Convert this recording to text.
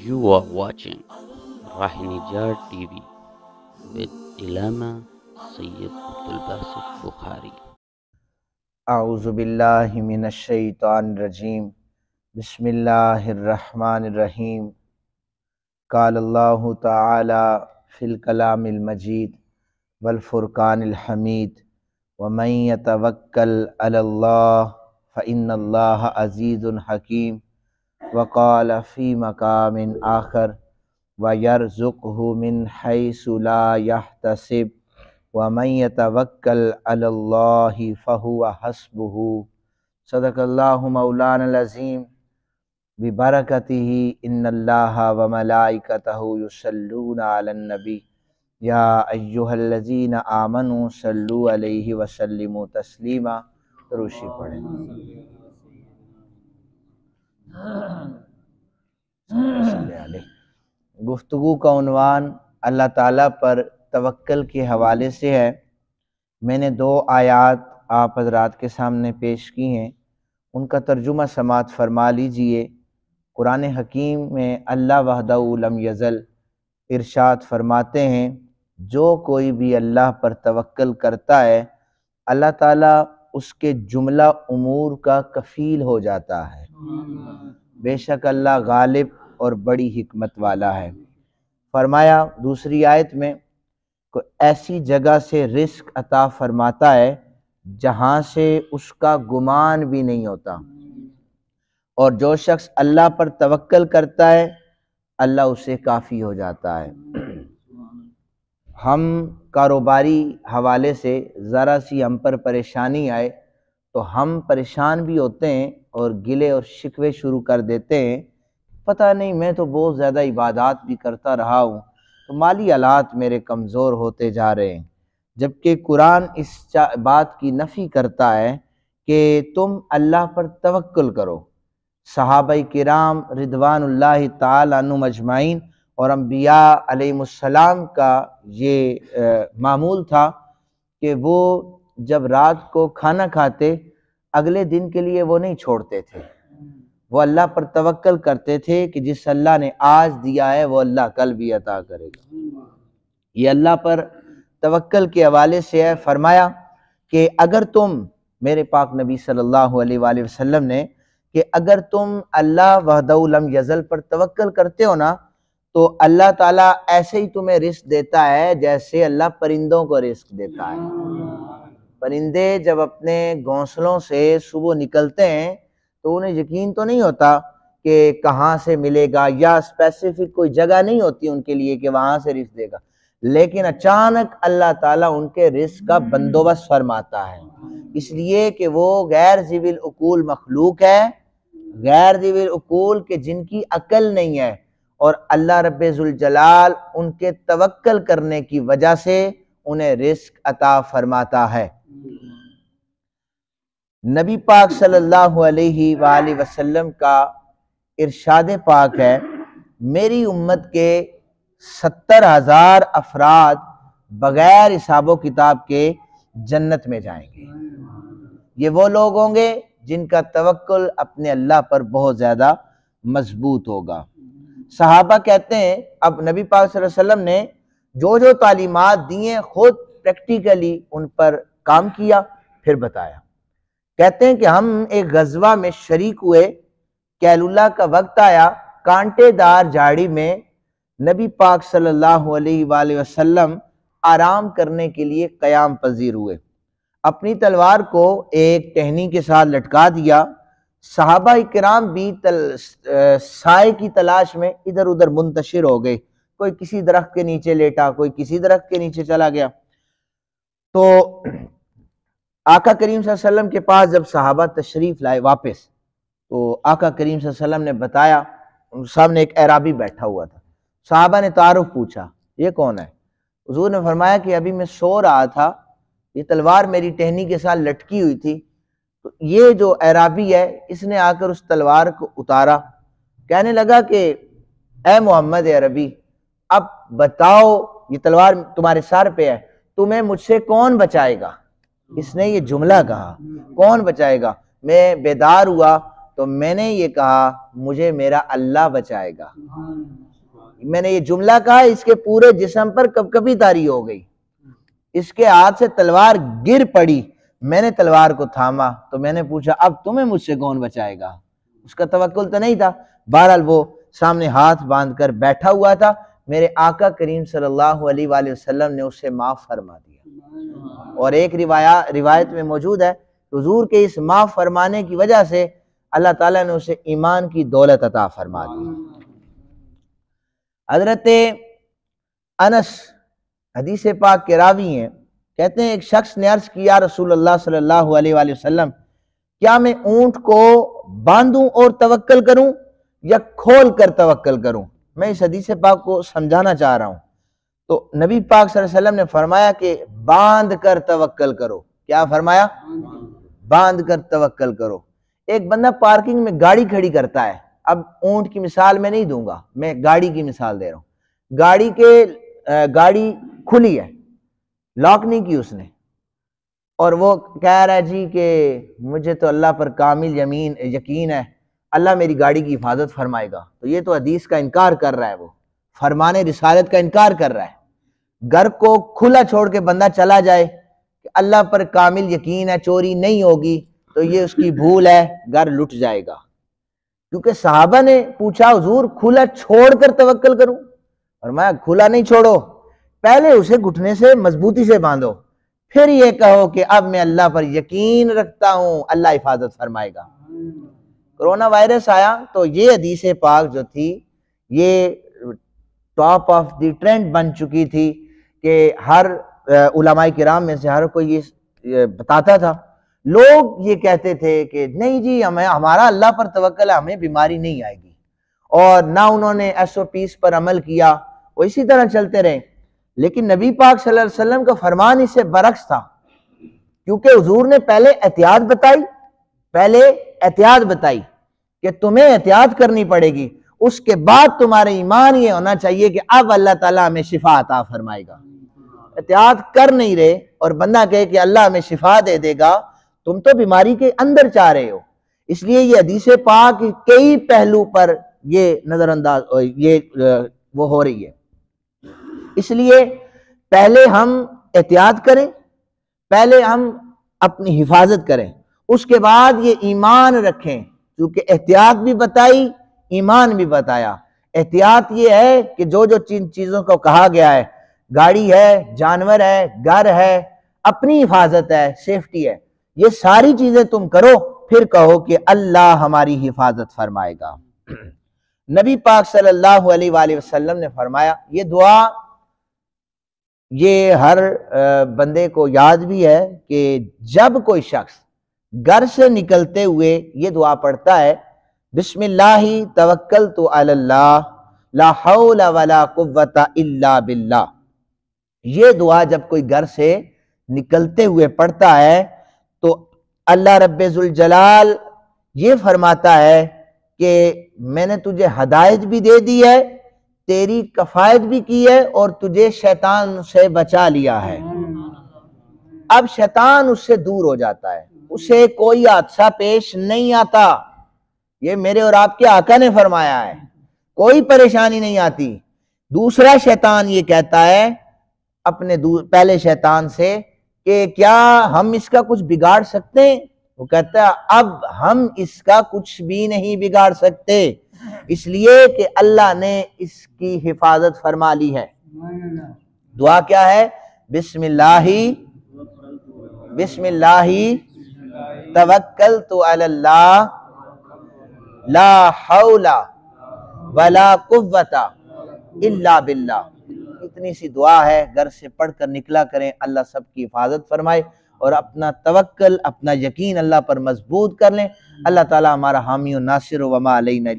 You are watching Rahinija TV with Ilama Sayyid Abdul Basit Bukhari. आउज़बिल्लिमिनशैतरजीम बसमीम काल अल्लाह ताफ़िलकलामजीद वलफ़ुरक़ानहमीद वमैतवक्ल अल्लाह फ़िन अल्लाह अज़ीज़ुल हकीम वक़ाल फ़ी मकाम आखर व यरज़ुक़ मिन हैसुला तसिब व मैं तवक्ल फ़हु हसबहू सदकल्लाजीम बबरकत ही इन्ला व मलाइकतहसलनबी या अयुहल्लजीन आमनु सल्लु अलैहि वसल्लिम तस्लीमा रुशि पढ़े गुफ्तु का उनवान अल्लाह ताला पर तवक्ल के हवाले से है मैंने दो आयात आप हजरात के सामने पेश की हैं उनका तर्जुमा समात फरमा लीजिए कुरान हकीम में अल्लाह वहदम यज़ल इरशाद फरमाते हैं जो कोई भी अल्लाह पर तवक्ल करता है अल्लाह ताला उसके जुमला उमूर का कफ़ील हो जाता है हाँ। बेशक अल्लाह गालिब और बड़ी हमत वाला है फरमाया दूसरी आयत में को ऐसी जगह से रिस्क अता फरमाता है जहाँ से उसका गुमान भी नहीं होता और जो शख्स अल्लाह पर तवक्ल करता है अल्लाह उसे काफ़ी हो जाता है हम कारोबारी हवाले से ज़रा सी हम पर परेशानी आए तो हम परेशान भी होते हैं और गिले और शिकवे शुरू कर देते हैं पता नहीं मैं तो बहुत ज़्यादा इबादत भी करता रहा हूँ तो माली आलात मेरे कमज़ोर होते जा रहे हैं जबकि कुरान इस बात की नफ़ी करता है कि तुम अल्लाह पर तवक्ल करो सहाब कराम रिदवान अजमाइन और अम्बिया अलैहिस्सलाम का ये आ, मामूल था कि वो जब रात को खाना खाते अगले दिन के लिए वो नहीं छोड़ते थे वो अल्लाह पर तवक्ल करते थे कि जिस अल्लाह ने आज दिया है वो अल्लाह कल भी अता करेगा ये अल्लाह पर तवक्ल के हवाले से है फरमाया कि अगर तुम मेरे पाक नबी सल्लल्लाहु अलैहि वसल्लम ने कि अगर तुम अल्लाह वहदम यज़ल पर तवक्ल करते हो ना तो अल्लाह ताला ऐसे ही तुम्हें रिस्क देता है जैसे अल्लाह परिंदों को रिस्क देता है परिंदे जब अपने घोंसलों से सुबह निकलते हैं तो उन्हें यकीन तो नहीं होता कि कहाँ से मिलेगा या स्पेसिफिक कोई जगह नहीं होती उनके लिए कि वहां से रिस्क देगा लेकिन अचानक अल्लाह ताला उनके रिस्क का बंदोबस्त फरमाता है इसलिए कि वो गैर जिविल अकूल मखलूक है गैर जिविल अकूल के जिनकी अकल नहीं है और अल्लाह रबाल उनके तवक्ल करने की वजह से उन्हें रिस्क अता फरमाता है नबी पाक सल्लल्लाहु अलैहि वसल्लम का इरशाद पाक है मेरी उम्मत के सत्तर हज़ार अफराद बगैर हिसाब किताब के जन्नत में जाएंगे ये वो लोग होंगे जिनका तवक्ल अपने अल्लाह पर बहुत ज़्यादा मजबूत होगा सहाबा कहते हैं अब नबी पाक वसल्लम ने जो जो तालीमत दिए खुद प्रैक्टिकली उन पर काम किया फिर बताया कहते हैं कि हम एक गजवा में शरीक हुए कैलुल्ला का वक्त आया कांटेदार झाड़ी में नबी पाक सल्लल्लाहु अलैहि वसल्लम आराम करने के लिए कयाम पजीर हुए अपनी तलवार को एक टहनी के साथ लटका दिया साहबा कराम भी तल, साय की तलाश में इधर उधर मुंतशिर हो गए कोई किसी दरख्त के नीचे लेटा कोई किसी दरख्त के नीचे चला गया तो आका करीम सल्लम के पास जब साहबा तशरीफ़ लाए वापस तो आका करीम सल्लम ने बताया सामने एक एराबी बैठा हुआ था साहबा ने तारुफ पूछा ये कौन है हजूर ने फरमाया कि अभी मैं सो रहा था ये तलवार मेरी टहनी के साथ लटकी हुई थी तो ये जो एराबी है इसने आकर उस तलवार को उतारा कहने लगा कि ए मोहम्मद अरबी अब बताओ ये तलवार तुम्हारे सर पे है तुम्हें मुझसे कौन बचाएगा इसने ये जुमला कहा कौन बचाएगा मैं बेदार हुआ तो मैंने ये कहा मुझे मेरा अल्लाह बचाएगा मैंने ये जुमला कहा इसके पूरे जिसम पर कब कभी तारी हो गई इसके हाथ से तलवार गिर पड़ी मैंने तलवार को थामा तो मैंने पूछा अब तुम्हें मुझसे कौन बचाएगा उसका तवक्ल तो नहीं था बहरहाल वो सामने हाथ बांध कर बैठा हुआ था मेरे आका करीम सल्लल्लाहु अलैहि वसल्लम ने उसे माफ़ फरमा दिया और एक रिवाया रिवायत में मौजूद है हजूर के इस माफ़ फरमाने की वजह से अल्लाह ताला ने उसे ईमान की दौलत अता फरमा दी हजरत अनस हदीस पाक के रावी हैं कहते हैं एक शख्स ने अर्ज किया रसूल अल्लाह सल्लल्लाहु अलैहि वसल्लम क्या मैं ऊंट को बांधूं और तवक्कल करूं या खोल कर तवक्कल करूं मैं इस हदीस पाक को समझाना चाह रहा हूं तो नबी पाक वसल्लम ने फरमाया कि बांध कर तवक्कल करो क्या फरमाया बांध कर तवक्कल करो एक बंदा पार्किंग में गाड़ी खड़ी करता है अब ऊंट की मिसाल मैं नहीं दूंगा मैं गाड़ी की मिसाल दे रहा हूं गाड़ी के गाड़ी खुली है लॉक नहीं की उसने और वो कह रहा है जी के मुझे तो अल्लाह पर कामिल यमीन यकीन है अल्लाह मेरी गाड़ी की हिफाजत फरमाएगा तो ये तो हदीस का इनकार कर रहा है वो फरमाने रिसालत का इनकार कर रहा है घर को खुला छोड़ के बंदा चला जाए कि अल्लाह पर कामिल यकीन है चोरी नहीं होगी तो ये उसकी भूल है घर लुट जाएगा क्योंकि साहबा ने पूछा हजूर खुला छोड़कर तवक्कल तवक्ल करूं और मैं खुला नहीं छोड़ो पहले उसे घुटने से मजबूती से बांधो फिर ये कहो कि अब मैं अल्लाह पर यकीन रखता हूँ अल्लाह हिफाजत फरमाएगा कोरोना वायरस आया तो ये अदीस पाक जो थी ये टॉप ऑफ द ट्रेंड बन चुकी थी कि हर उलमाई कराम में से हर कोई ये बताता था लोग ये कहते थे कि नहीं जी हमें हमारा अल्लाह पर तवक्ल हमें बीमारी नहीं आएगी और ना उन्होंने एस ओ पीस पर अमल किया वो इसी तरह चलते रहे लेकिन नबी पाक सल्लल्लाहु अलैहि वसल्लम का फरमान इससे बरक्स था क्योंकि हजूर ने पहले एहतियात बताई पहले एहतियात बताई कि तुम्हें एहतियात करनी पड़ेगी उसके बाद तुम्हारे ईमान ये होना चाहिए कि अब अल्लाह ताला हमें शिफा अता फरमाएगा एहतियात कर नहीं रहे और बंदा कहे कि अल्लाह हमें शिफा दे देगा तुम तो बीमारी के अंदर चाह रहे हो इसलिए ये हदीस पाक कई पहलू पर ये नज़रअंदाज ये वो हो रही है इसलिए पहले हम एहतियात करें पहले हम अपनी हिफाजत करें उसके बाद ये ईमान रखें क्योंकि एहतियात भी बताई ईमान भी बताया एहतियात ये है कि जो जो चीज़ों को कहा गया है गाड़ी है जानवर है घर है अपनी हिफाजत है सेफ्टी है ये सारी चीज़ें तुम करो फिर कहो कि अल्लाह हमारी हिफाजत फरमाएगा नबी पाक सल्लल्लाहु अलैहि वसल्लम ने फरमाया ये दुआ ये हर बंदे को याद भी है कि जब कोई शख्स घर से निकलते हुए ये दुआ पढ़ता है बिस्मिल्लाही तवक्कल तो अल्लाह ला कुव्वता इल्ला बिल्ला ये दुआ जब कोई घर से निकलते हुए पढ़ता है तो अल्लाह जलाल ये फरमाता है कि मैंने तुझे हदायत भी दे दी है तेरी कफायत भी की है और तुझे शैतान से बचा लिया है अब शैतान उससे दूर हो जाता है उसे कोई हादसा पेश नहीं आता ये मेरे और आपके आका ने फरमाया है कोई परेशानी नहीं आती दूसरा शैतान ये कहता है अपने पहले शैतान से कि क्या हम इसका कुछ बिगाड़ सकते हैं वो कहता है अब हम इसका कुछ भी नहीं बिगाड़ सकते इसलिए कि अल्लाह ने इसकी हिफाजत फरमा ली है दुआ क्या है बिस्मिल्लाही बिस्मिल्लाही तवक्कल तो अल्लाह ला हौला वला कुव्वता इल्ला बिल्ला इतनी सी दुआ है घर से पढ़कर निकला करें अल्लाह सबकी हिफाजत फरमाए और अपना तवक्ल अपना यकीन अल्लाह पर मजबूत कर लें अल्लाह ताला हमारा हामी नासिर वमा अलैना